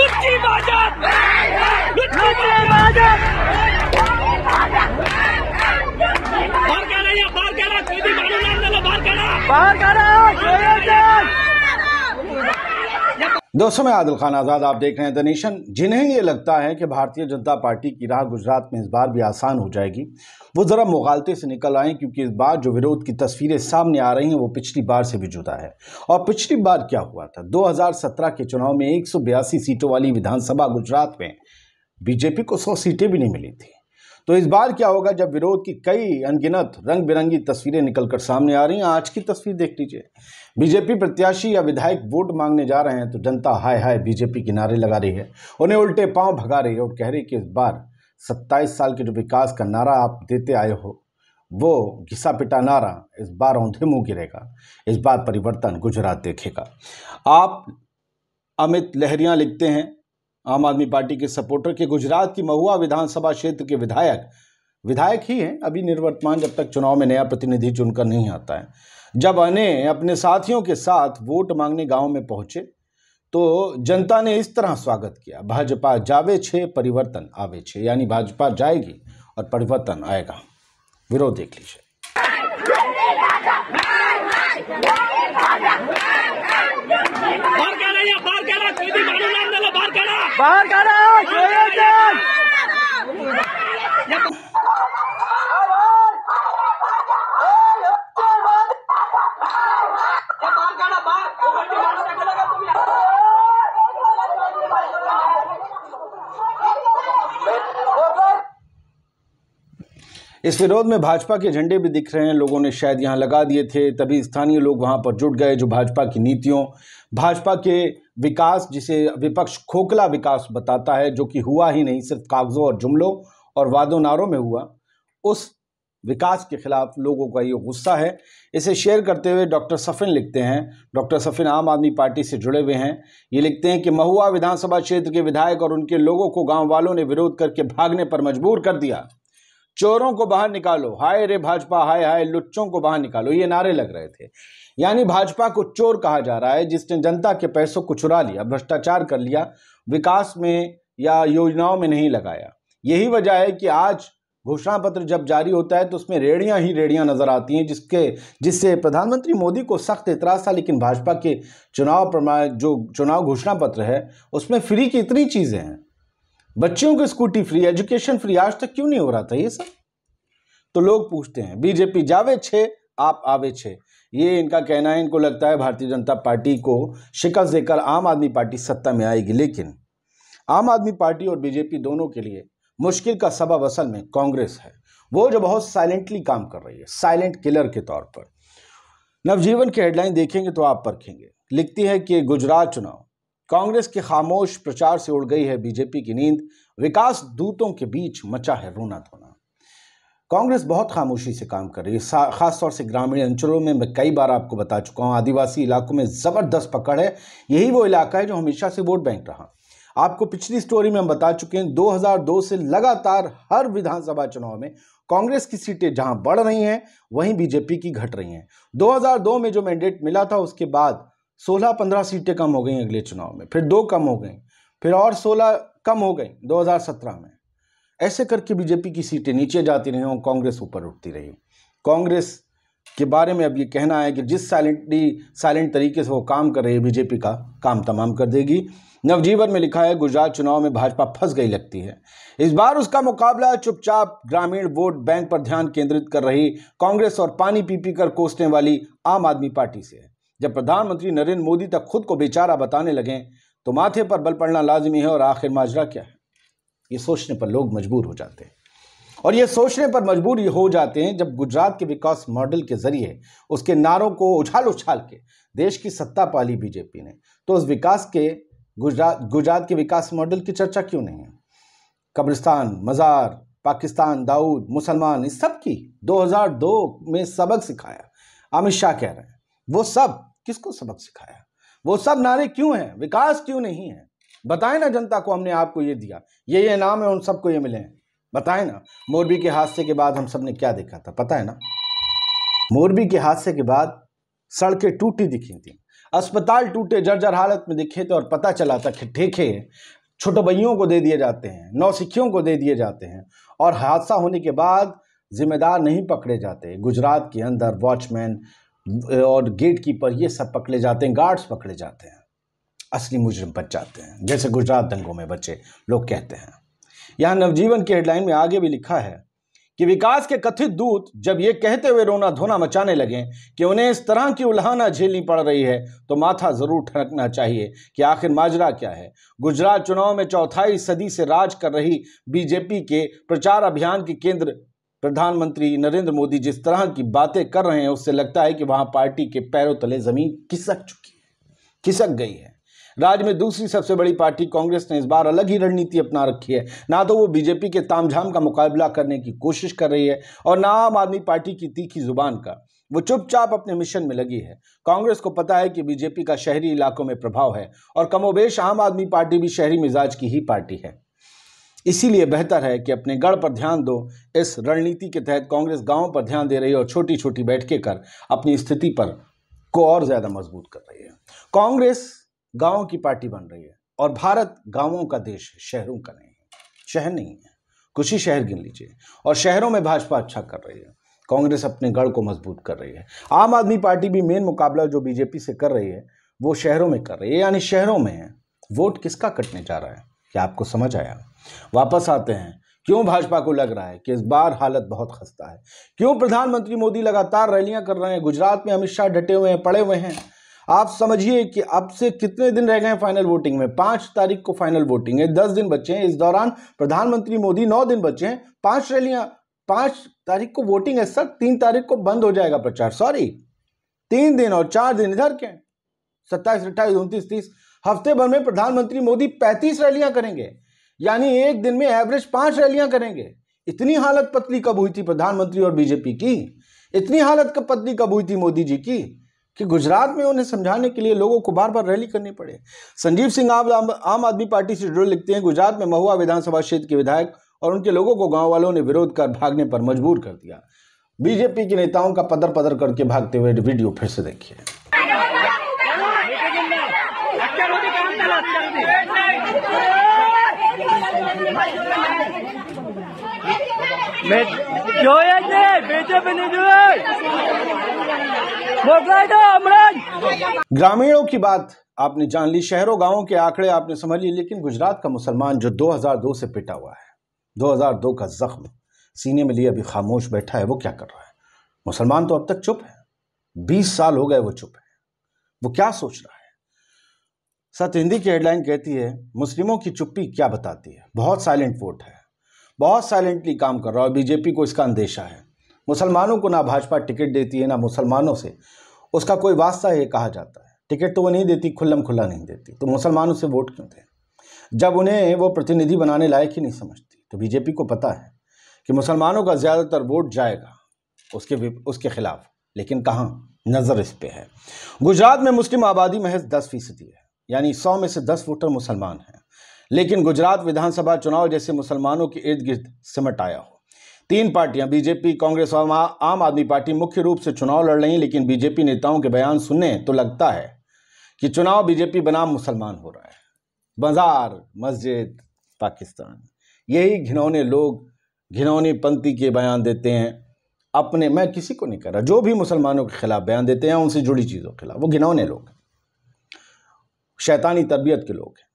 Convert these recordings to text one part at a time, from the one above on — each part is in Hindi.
मिट्टी भाजप मिट्टी भाजप बाहर काढा या बाहर काढा कधी भांडून आणलेलं बाहर काढा बाहर काढा दोस्तों मैं आदिल खान आज़ाद आप देख रहे हैं द नेशन जिन्हें ये लगता है कि भारतीय जनता पार्टी की राह गुजरात में इस बार भी आसान हो जाएगी वो ज़रा मुगालते से निकल आएँ क्योंकि इस बार जो विरोध की तस्वीरें सामने आ रही हैं वो पिछली बार से भी जुदा है और पिछली बार क्या हुआ था 2017 के चुनाव में एक सीटों वाली विधानसभा गुजरात में बीजेपी को सौ सीटें भी नहीं मिली थी तो इस बार क्या होगा जब विरोध की कई अनगिनत रंग बिरंगी तस्वीरें निकलकर सामने आ रही हैं आज की तस्वीर देख लीजिए बीजेपी प्रत्याशी या विधायक वोट मांगने जा रहे हैं तो जनता हाय हाय बीजेपी के नारे लगा रही है उन्हें उल्टे पांव भगा रही है और कह रही कि इस बार सत्ताईस साल के जो विकास का नारा आप देते आए हो वो घिसा पिटा नारा इस बार औंधे मुँह गिरेगा इस बार परिवर्तन गुजरात देखेगा आप अमित लहरियां लिखते हैं आम आदमी पार्टी के सपोर्टर के गुजरात की महुआ विधानसभा क्षेत्र के विधायक विधायक ही हैं अभी निर्वर्तमान जब तक चुनाव में नया प्रतिनिधि चुनकर नहीं आता है जब अने अपने साथियों के साथ वोट मांगने गांव में पहुंचे तो जनता ने इस तरह स्वागत किया भाजपा जावे छे परिवर्तन आवे छे यानी भाजपा जाएगी और परिवर्तन आएगा विरोध देख लीजिए ¡Bárgara! इस विरोध में भाजपा के झंडे भी दिख रहे हैं लोगों ने शायद यहाँ लगा दिए थे तभी स्थानीय लोग वहाँ पर जुट गए जो भाजपा की नीतियों भाजपा के विकास जिसे विपक्ष खोखला विकास बताता है जो कि हुआ ही नहीं सिर्फ कागजों और जुमलों और वादों नारों में हुआ उस विकास के खिलाफ लोगों का ये गुस्सा है इसे शेयर करते हुए डॉक्टर सफ़िन लिखते हैं डॉक्टर सफ़िन आम आदमी पार्टी से जुड़े हुए हैं ये लिखते हैं कि महुआ विधानसभा क्षेत्र के विधायक और उनके लोगों को गांव वालों ने विरोध करके भागने पर मजबूर कर दिया चोरों को बाहर निकालो हाय रे भाजपा हाय हाय लुच्चों को बाहर निकालो ये नारे लग रहे थे यानी भाजपा को चोर कहा जा रहा है जिसने जनता के पैसों को चुरा लिया भ्रष्टाचार कर लिया विकास में या योजनाओं में नहीं लगाया यही वजह है कि आज घोषणा पत्र जब जारी होता है तो उसमें रेड़ियां ही रेड़ियां नजर आती हैं जिसके जिससे प्रधानमंत्री मोदी को सख्त एतराज था लेकिन भाजपा के चुनाव प्रमाण जो चुनाव घोषणा पत्र है उसमें फ्री की इतनी चीज़ें हैं बच्चों की स्कूटी फ्री एजुकेशन फ्री आज तक क्यों नहीं हो रहा था ये सब तो लोग पूछते हैं बीजेपी जावे छे आप आवे छे ये इनका कहना है इनको लगता है भारतीय जनता पार्टी को शिकस्त देकर आम आदमी पार्टी सत्ता में आएगी लेकिन आम आदमी पार्टी और बीजेपी दोनों के लिए मुश्किल का सबब असल में कांग्रेस है वो जो बहुत साइलेंटली काम कर रही है साइलेंट किलर के तौर पर नवजीवन की हेडलाइन देखेंगे तो आप परखेंगे लिखती है कि गुजरात चुनाव कांग्रेस के खामोश प्रचार से उड़ गई है बीजेपी की नींद विकास दूतों के बीच मचा है रोना धोना कांग्रेस बहुत खामोशी से काम कर रही है खासतौर से ग्रामीण अंचलों में मैं कई बार आपको बता चुका हूँ आदिवासी इलाकों में ज़बरदस्त पकड़ है यही वो इलाका है जो हमेशा से वोट बैंक रहा आपको पिछली स्टोरी में हम बता चुके हैं 2002 से लगातार हर विधानसभा चुनाव में कांग्रेस की सीटें जहां बढ़ रही हैं वहीं बीजेपी की घट रही हैं 2002 में जो मैंडेट मिला था उसके बाद सोलह पंद्रह सीटें कम हो गई अगले चुनाव में फिर दो कम हो गई फिर और सोलह कम हो गई 2017 में ऐसे करके बीजेपी की सीटें नीचे जाती रही और कांग्रेस ऊपर उठती रही कांग्रेस के बारे में अब ये कहना है कि जिस साइलेंटली साइलेंट तरीके से वो काम कर रही है बीजेपी का काम तमाम कर देगी नवजीवन में लिखा है गुजरात चुनाव में भाजपा फंस गई लगती है इस बार उसका मुकाबला चुपचाप ग्रामीण वोट बैंक पर ध्यान केंद्रित कर रही कांग्रेस और पानी पी पी कर कोसने वाली आम आदमी पार्टी से है जब प्रधानमंत्री नरेंद्र मोदी तक खुद को बेचारा बताने लगे तो माथे पर बल पड़ना लाजमी है और आखिर माजरा क्या है ये सोचने पर लोग मजबूर हो जाते हैं और ये सोचने पर मजबूर हो जाते हैं जब गुजरात के विकास मॉडल के जरिए उसके नारों को उछाल उछाल के देश की सत्ता पाली बीजेपी ने तो उस विकास के गुजरात गुजरात के विकास मॉडल की चर्चा क्यों नहीं है कब्रिस्तान मज़ार पाकिस्तान दाऊद मुसलमान इस सब की 2002 में सबक सिखाया अमित शाह कह रहे हैं वो सब किसको सबक सिखाया वो सब नारे क्यों हैं विकास क्यों नहीं है बताए ना जनता को हमने आपको ये दिया ये ये नाम है उन सबको ये मिले हैं बताए ना मोरबी के हादसे के बाद हम सब ने क्या देखा था पता है ना मोरबी के हादसे के बाद सड़कें टूटी दिखी थी अस्पताल टूटे जर्जर हालत में दिखे थे और पता चला था कि ठेके छोटबइयों को दे दिए जाते हैं नौसिखियों को दे दिए जाते हैं और हादसा होने के बाद जिम्मेदार नहीं पकड़े जाते गुजरात के अंदर वॉचमैन और गेट कीपर ये सब पकड़े जाते हैं गार्ड्स पकड़े जाते हैं असली मुजरिम बच जाते हैं जैसे गुजरात दंगों में बचे लोग कहते हैं यहाँ नवजीवन की हेडलाइन में आगे भी लिखा है कि विकास के कथित दूत जब ये कहते हुए रोना धोना मचाने लगे कि उन्हें इस तरह की उल्हाना झेलनी पड़ रही है तो माथा जरूर ठनकना चाहिए कि आखिर माजरा क्या है गुजरात चुनाव में चौथाई सदी से राज कर रही बीजेपी के प्रचार अभियान के केंद्र प्रधानमंत्री नरेंद्र मोदी जिस तरह की बातें कर रहे हैं उससे लगता है कि वहां पार्टी के पैरों तले जमीन खिसक चुकी है खिसक गई है राज्य में दूसरी सबसे बड़ी पार्टी कांग्रेस ने इस बार अलग ही रणनीति अपना रखी है ना तो वो बीजेपी के तामझाम का मुकाबला करने की कोशिश कर रही है और ना आम आदमी पार्टी की तीखी जुबान का वो चुपचाप अपने मिशन में लगी है कांग्रेस को पता है कि बीजेपी का शहरी इलाकों में प्रभाव है और कमोबेश आम आदमी पार्टी भी शहरी मिजाज की ही पार्टी है इसीलिए बेहतर है कि अपने गढ़ पर ध्यान दो इस रणनीति के तहत कांग्रेस गांव पर ध्यान दे रही है और छोटी छोटी बैठकें कर अपनी स्थिति पर को और ज़्यादा मजबूत कर रही है कांग्रेस गाँव की पार्टी बन रही है और भारत गाँवों का देश है शहरों का नहीं है शहर नहीं है कुछ ही शहर गिन लीजिए और शहरों में भाजपा अच्छा कर रही है कांग्रेस अपने गढ़ को मजबूत कर रही है आम आदमी पार्टी भी मेन मुकाबला जो बीजेपी से कर रही है वो शहरों में कर रही है यानी शहरों में वोट किसका कटने जा रहा है क्या आपको समझ आया वापस आते हैं क्यों भाजपा को लग रहा है कि इस बार हालत बहुत खस्ता है क्यों प्रधानमंत्री मोदी लगातार रैलियां कर रहे हैं गुजरात में अमित शाह डटे हुए हैं पड़े हुए हैं आप समझिए कि अब से कितने दिन रह गए फाइनल वोटिंग में पांच तारीख को फाइनल वोटिंग है दस दिन बचे हैं इस दौरान प्रधानमंत्री मोदी नौ दिन बचे हैं पांच रैलियां पांच तारीख को वोटिंग है सर तीन तारीख को बंद हो जाएगा प्रचार सॉरी तीन दिन और चार दिन इधर के सत्ताईस अट्ठाईस उनतीस तीस हफ्ते भर में प्रधानमंत्री मोदी पैंतीस रैलियां करेंगे यानी एक दिन में एवरेज पांच रैलियां करेंगे इतनी हालत पतली कब हुई थी प्रधानमंत्री और बीजेपी की इतनी हालत कब पतली कब हुई थी मोदी जी की कि गुजरात में उन्हें समझाने के लिए लोगों को बार बार रैली करनी पड़े संजीव सिंह आम आम आदमी पार्टी से जुड़े लिखते हैं गुजरात में महुआ विधानसभा क्षेत्र के विधायक और उनके लोगों को गांव वालों ने विरोध कर भागने पर मजबूर कर दिया बीजेपी के नेताओं का पदर पदर करके भागते हुए वीडियो फिर से देखिए तो ग्रामीणों की बात आपने जान ली शहरों गांवों के आंकड़े आपने समझ लिए लेकिन गुजरात का मुसलमान जो 2002 से पिटा हुआ है 2002 का जख्म सीने में लिए अभी खामोश बैठा है वो क्या कर रहा है मुसलमान तो अब तक चुप है 20 साल हो गए वो चुप है वो क्या सोच रहा है सत हिंदी की हेडलाइन कहती है मुस्लिमों की चुप्पी क्या बताती है बहुत साइलेंट वोट है बहुत साइलेंटली काम कर रहा है और बीजेपी को इसका अंदेशा है मुसलमानों को ना भाजपा टिकट देती है ना मुसलमानों से उसका कोई वास्ता ये कहा जाता है टिकट तो वो नहीं देती खुल्लम खुल्ला नहीं देती तो मुसलमानों से वोट क्यों दें जब उन्हें वो प्रतिनिधि बनाने लायक ही नहीं समझती तो बीजेपी को पता है कि मुसलमानों का ज़्यादातर वोट जाएगा उसके उसके खिलाफ लेकिन कहाँ नज़र इस पर है गुजरात में मुस्लिम आबादी महज दस फीसदी है यानी सौ में से दस वोटर मुसलमान हैं लेकिन गुजरात विधानसभा चुनाव जैसे मुसलमानों के इर्द गिर्द सिमट आया हो तीन पार्टियां बीजेपी कांग्रेस और आम आदमी पार्टी मुख्य रूप से चुनाव लड़ रही लेकिन बीजेपी नेताओं के बयान सुनने तो लगता है कि चुनाव बीजेपी बनाम मुसलमान हो रहा है बाजार मस्जिद पाकिस्तान यही घिनौने लोग घिनौनी पंथी के बयान देते हैं अपने मैं किसी को नहीं कर रहा जो भी मुसलमानों के खिलाफ बयान देते हैं उनसे जुड़ी चीज़ों के खिलाफ वो घिनौने लोग हैं शैतानी तरबियत के लोग हैं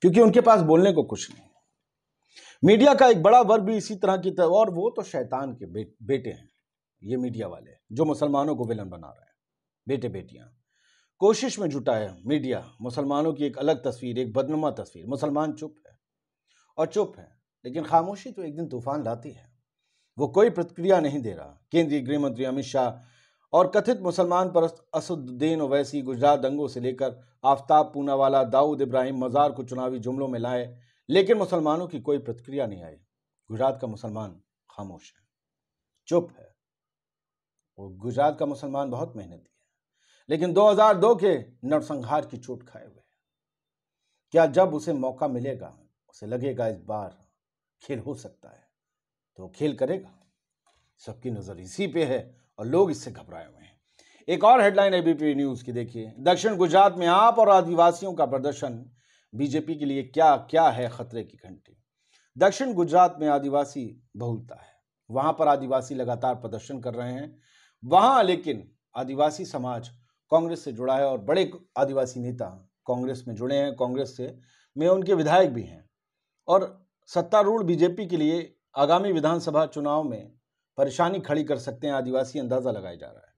क्योंकि उनके पास बोलने को कुछ नहीं मीडिया का एक बड़ा वर्ग भी इसी तरह की तरह और वो तो शैतान के बे, बेटे हैं ये मीडिया वाले जो मुसलमानों को विलन बना रहे हैं बेटे बेटियां कोशिश में जुटा है मीडिया मुसलमानों की एक अलग तस्वीर एक बदनुमा तस्वीर मुसलमान चुप है और चुप है लेकिन खामोशी तो एक दिन तूफान लाती है वो कोई प्रतिक्रिया नहीं दे रहा केंद्रीय गृह मंत्री अमित शाह और कथित मुसलमान परस्त असुद्दीन ओवैसी गुजरात दंगों से लेकर आफ्ताब पूनावाला दाऊद इब्राहिम मज़ार को चुनावी जुमलों में लाए लेकिन मुसलमानों की कोई प्रतिक्रिया नहीं आई गुजरात का मुसलमान खामोश है चुप है और गुजरात का मुसलमान बहुत मेहनती है लेकिन 2002 के नरसंहार की चोट खाए हुए क्या जब उसे मौका मिलेगा उसे लगेगा इस बार खेल हो सकता है तो खेल करेगा सबकी नज़र इसी पे है और लोग इससे घबराए हुए हैं एक और हेडलाइन एबीपी न्यूज की देखिए दक्षिण गुजरात में आप और आदिवासियों का प्रदर्शन बीजेपी के लिए क्या क्या है खतरे की घंटी दक्षिण गुजरात में आदिवासी बहुलता है वहां पर आदिवासी लगातार प्रदर्शन कर रहे हैं वहां लेकिन आदिवासी समाज कांग्रेस से जुड़ा है और बड़े आदिवासी नेता कांग्रेस में जुड़े हैं कांग्रेस से में उनके विधायक भी हैं और सत्तारूढ़ बीजेपी के लिए आगामी विधानसभा चुनाव में परेशानी खड़ी कर सकते हैं आदिवासी अंदाज़ा लगाया जा रहा है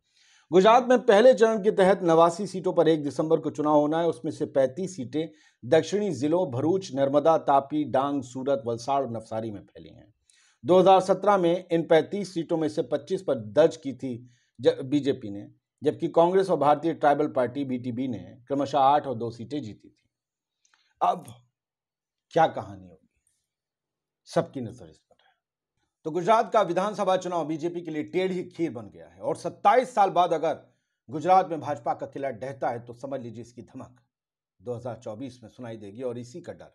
गुजरात में पहले चरण के तहत नवासी सीटों पर एक दिसंबर को चुनाव होना है उसमें से पैंतीस सीटें दक्षिणी जिलों भरूच नर्मदा तापी डांग सूरत वलसाड़ और नवसारी में फैली हैं 2017 में इन 35 सीटों में से 25 पर दर्ज की थी बीजेपी ने जबकि कांग्रेस और भारतीय ट्राइबल पार्टी बीटीबी ने क्रमशः आठ और दो सीटें जीती थी अब क्या कहानी होगी सबकी नजर इस पर तो गुजरात का विधानसभा चुनाव बीजेपी के लिए टेढ़ी खीर बन गया है और 27 साल बाद अगर गुजरात में भाजपा का किला डहता है तो समझ लीजिए इसकी धमक 2024 में सुनाई देगी और इसी का डर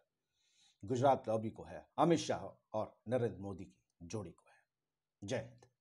गुजरात लॉबी को है अमित शाह और नरेंद्र मोदी की जोड़ी को है जय हिंद